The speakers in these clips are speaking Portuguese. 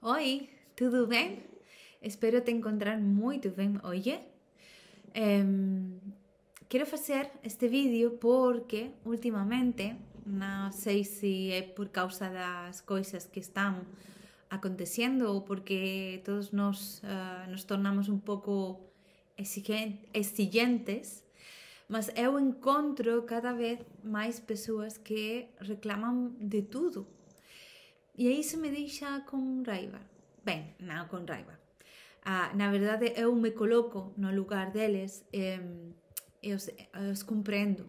Oi, tudo bien? Espero te encontrar muy bien. hoje. Em, quiero hacer este vídeo porque últimamente, no sé si es por causa de las cosas que están aconteciendo o porque todos nos, eh, tornamos un poco exigentes, pero eu encuentro cada vez más personas que reclaman de todo E aí isso me deixa com raiva. Bem, não com raiva. Ah, na verdade, eu me coloco no lugar deles, eh, eu os compreendo.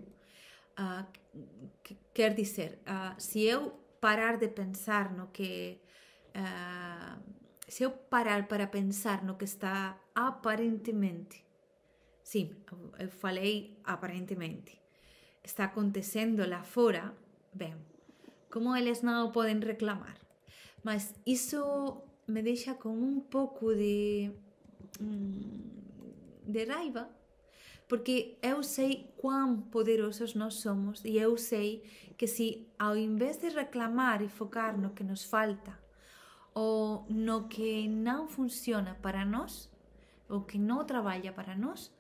Ah, que, quer dizer, ah, se eu parar de pensar no que. se eu parar para pensar no que está aparentemente. Sim, eu falei aparentemente. Está acontecendo lá fora, bem, como eles não podem reclamar. Mas isso me deixa com um pouco de, hum, de raiva, porque eu sei quão poderosos nós somos e eu sei que se ao invés de reclamar e focar no que nos falta ou no que não funciona para nós, ou que não trabalha para nós,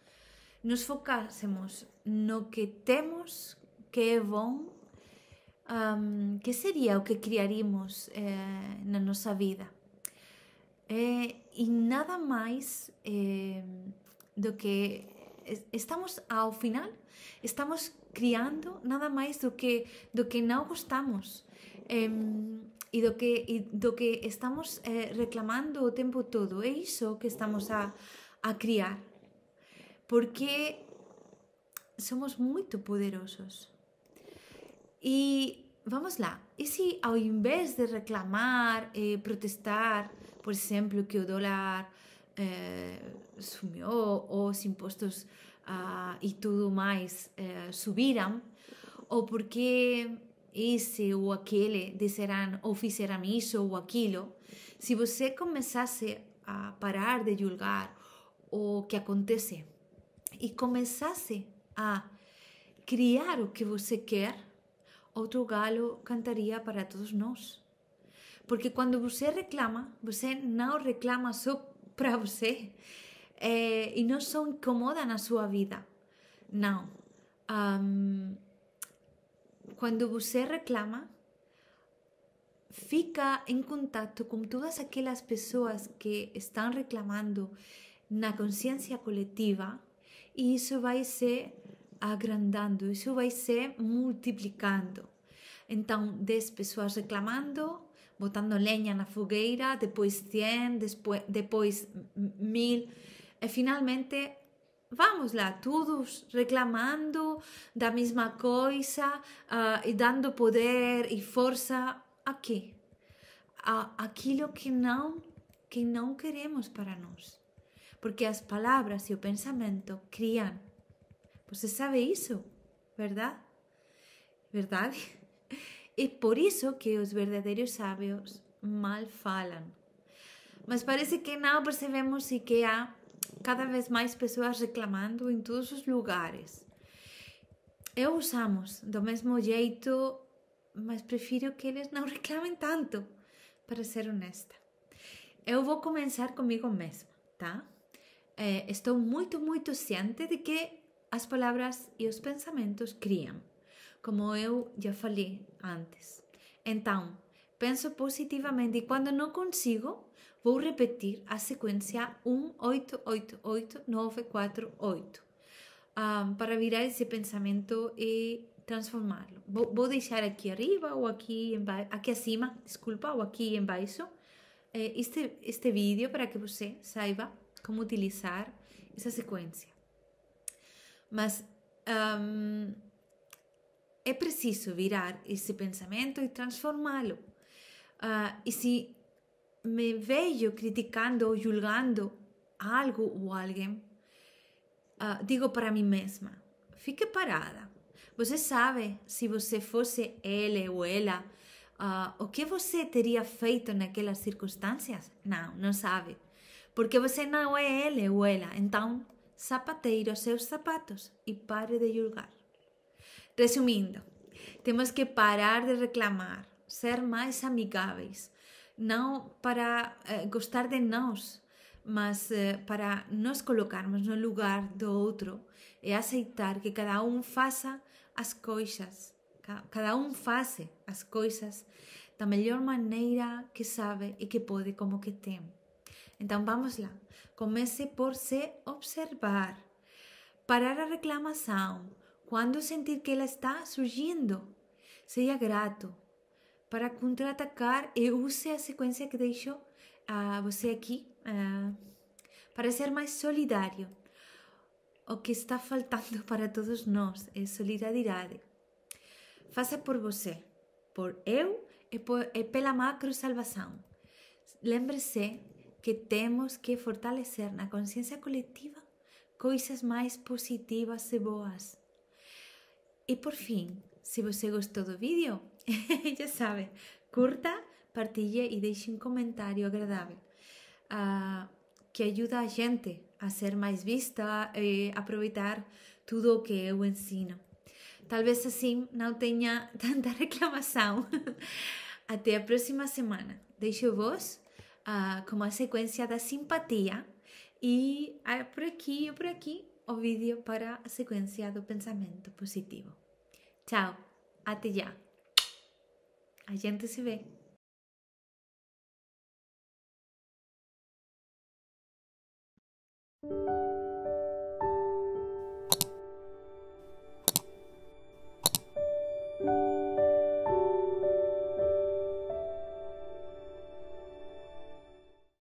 nos focássemos no que temos que é bom ¿Qué sería o que criaríamos eh, en nuestra vida. Eh, y nada más eh, do que estamos al final, estamos criando nada más do que do que non gustamos Eh, em, e do que que estamos eh, reclamando o tiempo todo, é iso que estamos a a criar. Porque somos muy poderosos. e vamos lá, e se ao invés de reclamar e eh, protestar, por exemplo, que o dólar eh, sumiu ou os impostos ah, e tudo mais eh, subiram, ou porque esse ou aquele disseram ou fizeram isso ou aquilo, se você começasse a parar de julgar o que acontece e começasse a criar o que você quer, outro galo cantaria para todos nós. Porque quando você reclama, você não reclama só para você é, e não só incomoda na sua vida. Não. Um, quando você reclama, fica em contato com todas aquelas pessoas que estão reclamando na consciência coletiva e isso vai ser agrandando, isso vai se multiplicando. Então, 10 pessoas reclamando, botando lenha na fogueira, depois 100, depois, depois 1000. E finalmente, vamos lá, todos reclamando da mesma coisa uh, e dando poder e força a quê? A aquilo que não, que não queremos para nós. Porque as palavras e o pensamento criam você sabe isso, verdade? Verdade? É por isso que os verdadeiros sábios mal falam. Mas parece que não percebemos e que há cada vez mais pessoas reclamando em todos os lugares. Eu usamos do mesmo jeito, mas prefiro que eles não reclamem tanto, para ser honesta. Eu vou começar comigo mesma, tá? É, estou muito, muito ciente de que as palavras e os pensamentos criam, como eu já falei antes. Então, penso positivamente e quando não consigo, vou repetir a sequência 1888948 um, ah, para virar esse pensamento e transformá-lo. Vou, vou, deixar aqui arriba ou aqui embaixo, aqui acima, desculpa, ou aqui embaixo eh, este, este vídeo para que você saiba como utilizar essa sequência. Mas um, é preciso virar esse pensamento e transformá-lo. Uh, e se me vejo criticando ou julgando algo ou alguém, uh, digo para mim mesma: fique parada. Você sabe se você fosse ele ou ela. Uh, o que você teria feito naquelas circunstâncias? Não, não sabe. Porque você não é ele ou ela. Então, zapateiro seus zapatos y e pare de julgar. Resumiendo, tenemos que parar de reclamar, ser más amigables, no para eh, gustar de nós, mas eh, para nos colocarmos no lugar de otro y e aceitar que cada uno faça las cosas cada uno faça as cosas da mejor maneira que sabe y e que puede, como que tem. Então vamos lá. Comece por se observar. Parar a reclamação. Quando sentir que ela está surgindo, seja grato. Para contra-atacar e use a sequência que deixo a uh, você aqui uh, para ser mais solidário. O que está faltando para todos nós é solidariedade. Faça por você, por eu e, por, e pela macro salvação. Lembre-se que temos que fortalecer na consciência coletiva coisas mais positivas e boas. E por fim, se você gostou do vídeo, já sabe, curta, partilhe e deixe um comentário agradável, uh, ah, que ajuda a gente a ser mais vista e aproveitar tudo o que eu é ensino. Talvez assim não tenha tanta reclamação. Até a próxima semana. Deixo vos Ah, como a secuencia de simpatía y ah, por aquí y por aquí o vídeo para la secuencia del pensamiento positivo. ¡Chao! até ya A gente se ve.